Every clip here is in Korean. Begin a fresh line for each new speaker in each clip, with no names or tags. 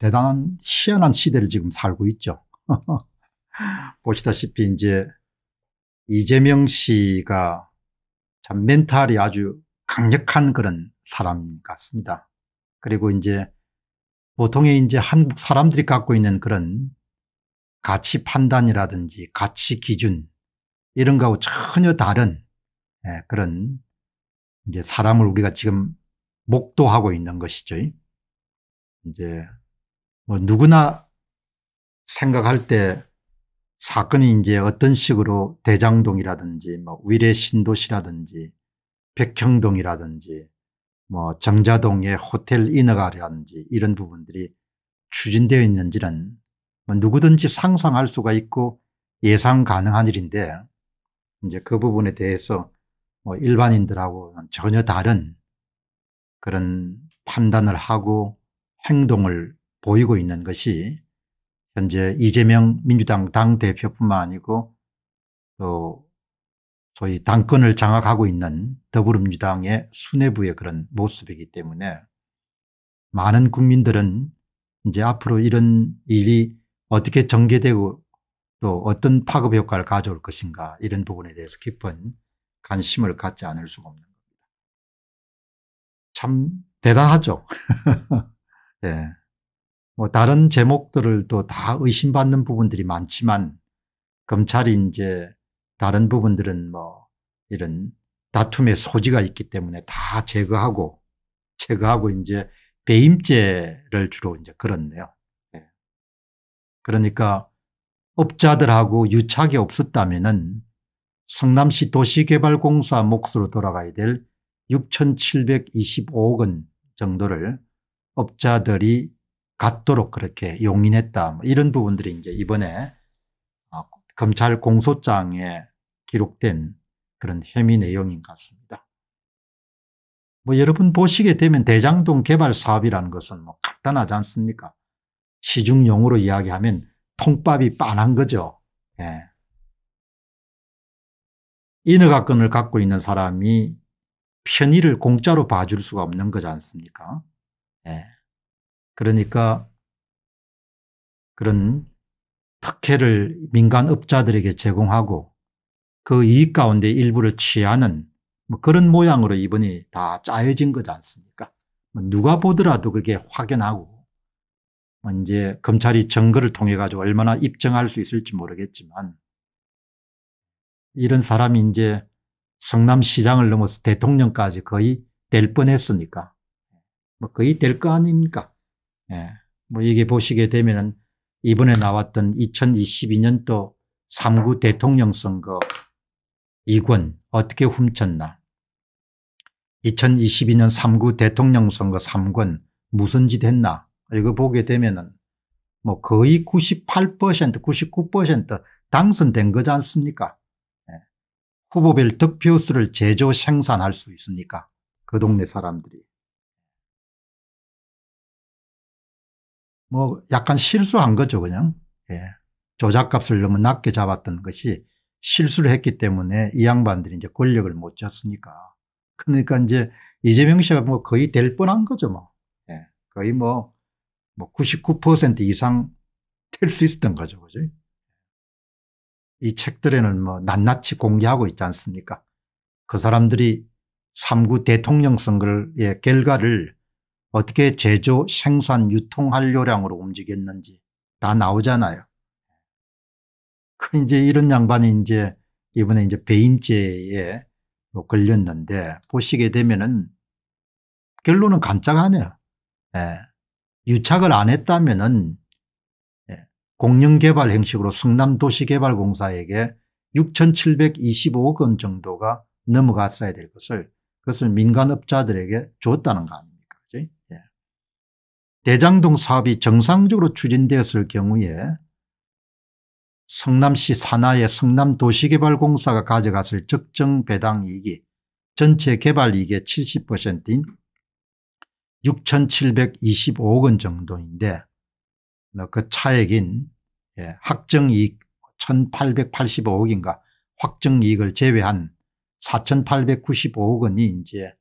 대단한 희한한 시대를 지금 살고 있죠. 보시다시피 이제 이재명 씨가 참 멘탈이 아주 강력한 그런 사람 같습니다. 그리고 이제 보통의 이제 한국 사람들이 갖고 있는 그런 가치 판단이라든지 가치 기준 이런 거하고 전혀 다른 예, 그런 이제 사람을 우리가 지금 목도하고 있는 것이죠. 이제 뭐 누구나 생각할 때 사건이 이제 어떤 식으로 대장동이라든지 뭐 위례 신도시라든지 백형동이라든지 뭐 정자동의 호텔 인허가라든지 이런 부분들이 추진되어 있는지는 뭐 누구든지 상상할 수가 있고 예상 가능한 일인데 이제 그 부분에 대해서 뭐 일반인들하고는 전혀 다른 그런 판단을 하고 행동을 보이고 있는 것이 현재 이재명 민주당 당대표뿐만 아니고 또 소위 당권을 장악하고 있는 더불어민주당의 수뇌부의 그런 모습이기 때문에 많은 국민들은 이제 앞으로 이런 일이 어떻게 전개되고 또 어떤 파급 효과를 가져올 것인가 이런 부분에 대해서 깊은 관심을 갖지 않을 수가 없는 겁니다. 참 대단하죠. 예. 네. 뭐 다른 제목들을 다 의심받는 부분들이 많지만 검찰이 이제 다른 부분들은 뭐 이런 다툼의 소지가 있기 때문에 다 제거하고 제거하고 이제 배임죄를 주로 이제 걸었네요. 예. 그러니까 업자들하고 유착이 없었다면은 성남시 도시개발공사 몫으로 돌아가야 될 6,725억 원 정도를 업자들이 갖도록 그렇게 용인했다. 뭐 이런 부분들이 이제 이번에 어, 검찰 공소장에 기록된 그런 혐의 내용인 것 같습니다. 뭐 여러분 보시게 되면 대장동 개발 사업이라는 것은 뭐 간단하지 않습니까? 시중용어로 이야기하면 통밥이 빤한 거죠. 예. 인허가권을 갖고 있는 사람이 편의를 공짜로 봐줄 수가 없는 거지 않습니까? 예. 그러니까 그런 특혜를 민간업자들에게 제공하고 그 이익 가운데 일부를 취하는 뭐 그런 모양으로 이번이 다 짜여진 거지 않습니까? 뭐 누가 보더라도 그게 확연하고 뭐 이제 검찰이 증거를 통해 가지고 얼마나 입증할 수 있을지 모르겠지만 이런 사람이 이제 성남시장을 넘어서 대통령까지 거의 될 뻔했으니까 뭐 거의 될 거 아닙니까? 예. 뭐 이게 보시게 되면은 이번에 나왔던 2022년도 3구 대통령 선거 이권 어떻게 훔쳤나 2022년 3구 대통령 선거 3권 무슨 짓 했나 이거 보게 되면은 뭐 거의 98% 99% 당선된 거지 않습니까 예. 후보별 득표수를 제조 생산할 수 있으니까 그 동네 사람들이 뭐 약간 실수한 거죠 그냥. 예. 조작값을 너무 낮게 잡았던 것이 실수를 했기 때문에 이 양반들이 이제 권력을 못 줬으니까. 그러니까 이제 이재명 씨가 뭐 거의 될 뻔한 거죠 뭐. 예. 거의 뭐, 뭐 99% 이상 될 수 있었던 거죠. 그죠? 이 책들에는 뭐 낱낱이 공개하고 있지 않습니까? 그 사람들이 3구 대통령 선거의 예, 결과를 어떻게 제조, 생산, 유통 할료량으로 움직였는지 다 나오잖아요. 그 이제 이런 양반이 이제 이번에 이제 배임죄에 뭐 걸렸는데 보시게 되면은 결론은 간짝하네요. 예. 유착을 안 했다면은 예. 공영개발 형식으로 성남도시개발공사에게 6,725억 원 정도가 넘어갔어야 될 것을 그것을 민간업자들에게 줬다는 거 아니에요. 대장동 사업이 정상적으로 추진되었을 경우에 성남시 산하의 성남도시개발공사가 가져갔을 적정 배당이익이 전체 개발이익의 70%인 6,725억 원 정도인데 뭐 그 차액인 예, 확정이익 1,885억인가 확정이익을 제외한 4,895억 원이 이제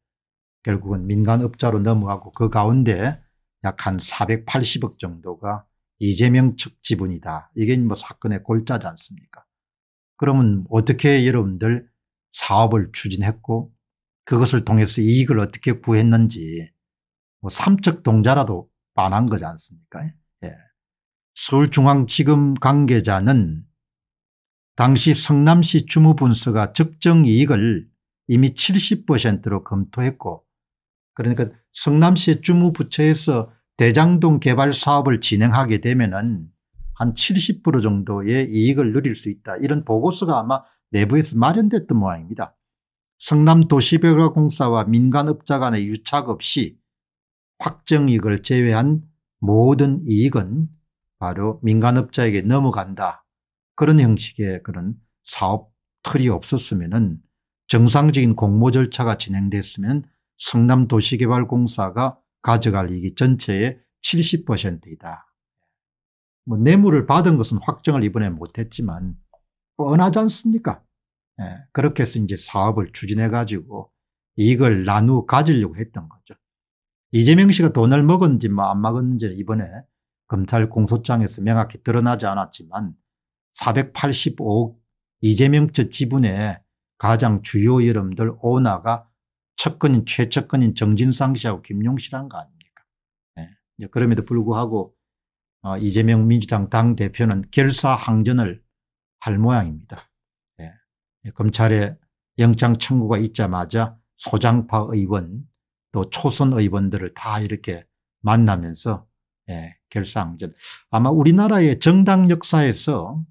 결국은 민간업자로 넘어가고 그 가운데 약한 480억 정도가 이재명 측 지분이다. 이게 뭐 사건의 골자지 않습니까? 그러면 어떻게 여러분들 사업을 추진했고 그것을 통해서 이익을 어떻게 구했는지 뭐 삼척 동자라도 반한 거지 않습니까? 예. 예. 서울중앙지검 관계자는 당시 성남시 주무분서가 적정 이익을 이미 70%로 검토했고 그러니까 성남시 주무부처에서 대장동 개발 사업을 진행하게 되면 은한 70% 정도의 이익을 누릴 수 있다 이런 보고서가 아마 내부에서 마련됐던 모양입니다. 성남도시개발공사와 민간업자 간의 유착 없이 확정이익을 제외한 모든 이익은 바로 민간업자에게 넘어간다. 그런 형식의 그런 사업 틀이 없었으면 은 정상적인 공모 절차가 진행됐으면 성남도시개발공사가 가져갈 이익이 전체의 70%이다. 뭐 뇌물을 받은 것은 확정을 이번에 못했지만 뻔하지 않습니까? 예, 그렇게 해서 이제 사업을 추진해 가지고 이익을 나누어 가지려고 했던 거죠. 이재명 씨가 돈을 먹었는지뭐 안 먹었는지 이번에 검찰 공소장에서 명확히 드러나지 않았지만 485억 이재명 측 지분의 가장 주요 이름들 오나가 측근인 최측근인 정진상 씨하고 김용실한 거 아닙니까? 네. 그럼에도 불구하고 어, 이재명 민주당 당 대표는 결사항전을 할 모양입니다. 네. 예. 예, 검찰의 영장 청구가 있자마자 소장파 의원 또 초선 의원들을 다 이렇게 만나면서 예, 결사항전. 아마 우리나라의 정당 역사에서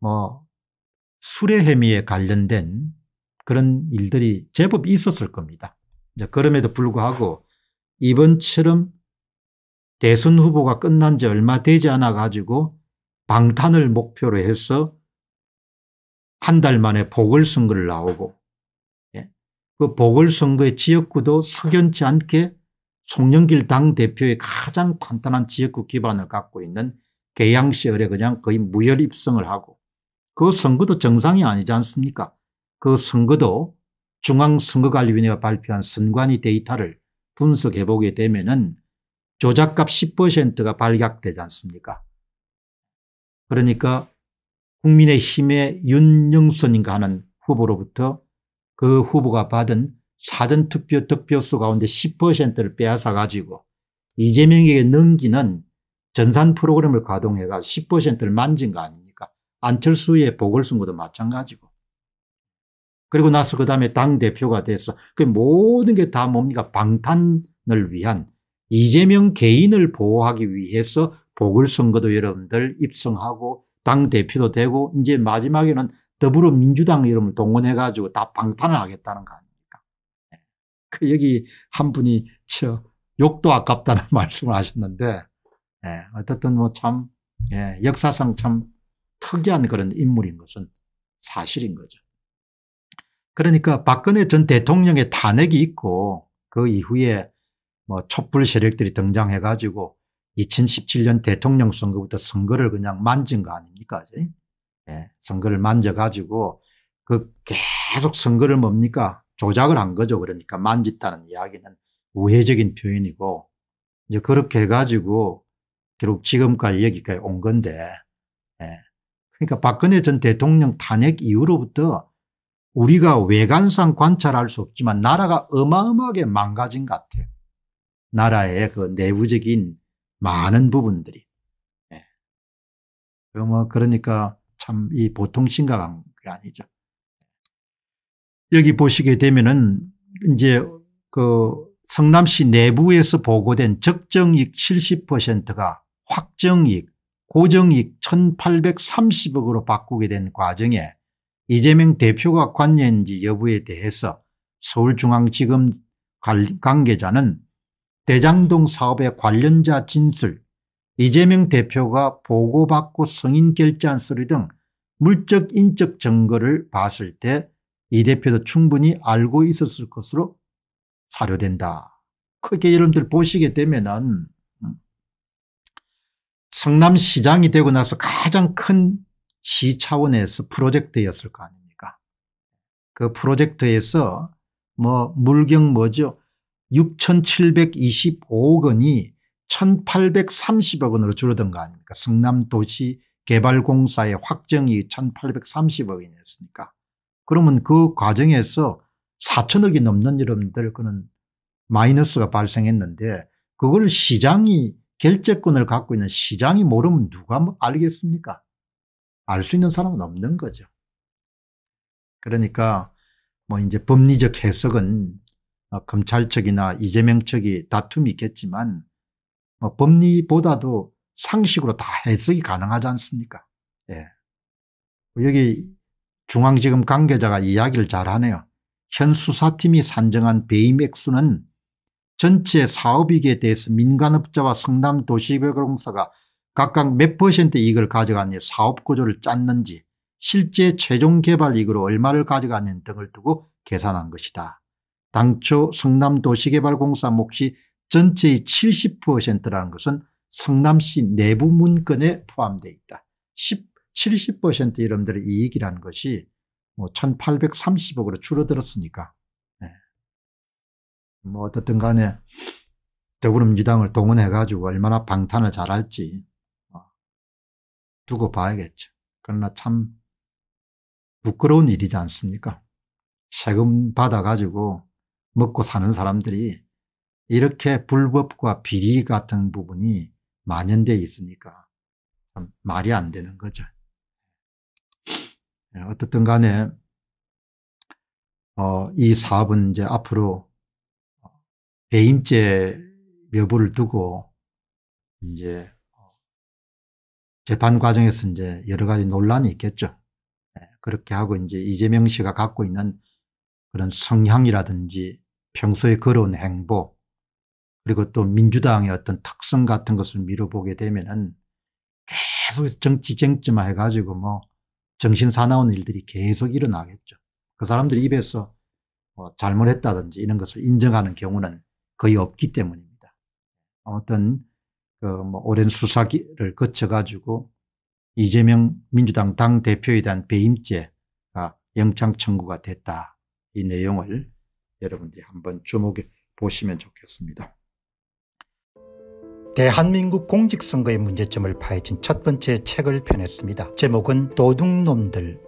뭐 수레 혐의에 관련된 그런 일들이 제법 있었을 겁니다. 그럼에도 불구하고 이번처럼 대선 후보가 끝난 지 얼마 되지 않아 가지고 방탄을 목표로 해서 한 달 만에 보궐선거를 나오고 예, 그 보궐선거의 지역구도 석연치 않게 송영길 당대표의 가장 탄탄한 지역구 기반을 갖고 있는 계양시을에 그냥 거의 무혈 입성을 하고 그 선거도 정상이 아니지 않습니까 그 선거도 중앙선거관리위원회가 발표한 선관위 데이터를 분석해 보게 되면은 조작값 10%가 발각되지 않습니까? 그러니까 국민의힘의 윤영선인가 하는 후보로부터 그 후보가 받은 사전투표 득표수 가운데 10%를 빼앗아 가지고 이재명에게 넘기는 전산 프로그램을 가동해가 10%를 만진 거 아닙니까? 안철수의 보궐선거도 마찬가지고. 그리고 나서 그 다음에 당대표가 돼서 그 모든 게 다 뭡니까 방탄을 위한 이재명 개인을 보호하기 위해서 보궐선거도 여러분들 입성하고 당대표도 되고 이제 마지막에는 더불어민주당 이름을 동원해가지고 다 방탄을 하겠다는 거 아닙니까? 네. 그 여기 한 분이 저 욕도 아깝다는 말씀을 하셨는데 예, 네, 어쨌든 뭐참 예, 역사상 참 특이한 그런 인물인 것은 사실인 거죠. 그러니까 박근혜 전 대통령의 탄핵이 있고 그 이후에 뭐 촛불 세력들이 등장해 가지고 2017년 대통령 선거부터 선거를 그냥 만진 거 아닙니까? 예, 선거를 만져 가지고 그 계속 선거를 뭡니까? 조작을 한 거죠. 그러니까 만졌다는 이야기는 우회적인 표현이고 이제 그렇게 해가지고 결국 지금까지 여기까지 온 건데 예. 그러니까 박근혜 전 대통령 탄핵 이후로부터 우리가 외관상 관찰할 수 없지만 나라가 어마어마하게 망가진 것 같아요. 나라의 그 내부적인 많은 부분들이. 예. 뭐 그러니까 참 이 보통 심각한 게 아니죠. 여기 보시게 되면은 이제 그 성남시 내부에서 보고된 적정익 70%가 확정익, 고정익 1830억으로 바꾸게 된 과정에 이재명 대표가 관여했는지 여부에 대해서 서울중앙지검 관계자는 대장동 사업의 관련자 진술, 이재명 대표가 보고받고 성인 결제한 서류 등 물적 인적 증거를 봤을 때 이 대표도 충분히 알고 있었을 것으로 사료된다. 크게 여러분들 보시게 되면은 음, 성남시장이 되고 나서 가장 큰시 차원에서 프로젝트였을 거 아닙니까? 그 프로젝트에서 뭐 물경 뭐죠? 6,725억 원이 1,830억 원으로 줄어든 거 아닙니까? 성남도시 개발공사의 확정이 1,830억이었으니까. 그러면 그 과정에서 4천억이 넘는 여러분들 그는 마이너스가 발생했는데 그걸 시장이 결제권을 갖고 있는 시장이 모르면 누가 뭐 알겠습니까? 알수 있는 사람은 없는 거죠. 그러니까 뭐 이제 법리적 해석은 어 검찰 측이나 이재명 측이 다툼이 있겠지만 뭐 법리보다도 상식으로 다 해석이 가능하지 않습니까? 예. 여기 중앙지검 관계자가 이야기를 잘하네요. 현 수사팀이 산정한 배임 액수는 전체 사업이익에 대해서 민간업자와 성남도시개발공사가 각각 몇 퍼센트 이익을 가져갔는지 사업 구조를 짰는지 실제 최종 개발 이익으로 얼마를 가져갔는 지 등을 두고 계산한 것이다. 당초 성남도시개발공사 몫이 전체의 70%라는 것은 성남시 내부 문건에 포함되어 있다. 10, 70% 이름들의 이익이라는 것이 뭐 1830억으로 줄어들었으니까 네. 뭐 어떻든 간에 더불어민주당을 동원해 가지고 얼마나 방탄을 잘할지 두고 봐야겠죠. 그러나 참 부끄러운 일이지 않습니까? 세금 받아가지고 먹고 사는 사람들이 이렇게 불법과 비리 같은 부분이 만연돼 있으니까 말이 안 되는 거죠. 예, 어떻든 간에 어, 이 사업은 이제 앞으로 배임죄 여부를 두고 이제 재판 과정에서 이제 여러 가지 논란이 있겠죠. 네, 그렇게 하고 이제 이재명 씨가 갖고 있는 그런 성향이라든지 평소에 걸어온 행보 그리고 또 민주당의 어떤 특성 같은 것을 미뤄보게 되면은 계속 정치 쟁점화 해가지고 뭐 정신 사나운 일들이 계속 일어나겠죠. 그 사람들 입에서 뭐 잘못했다든지 이런 것을 인정하는 경우는 거의 없기 때문입니다. 어떤 그뭐 오랜 수사기를 거쳐가지고 이재명 민주당 당 대표에 대한 배임죄가 영장 청구가 됐다. 이 내용을 여러분들이 한번 주목해 보시면 좋겠습니다. 대한민국 공직선거의 문제점을 파헤친 첫 번째 책을 펴냈습니다. 제목은 도둑놈들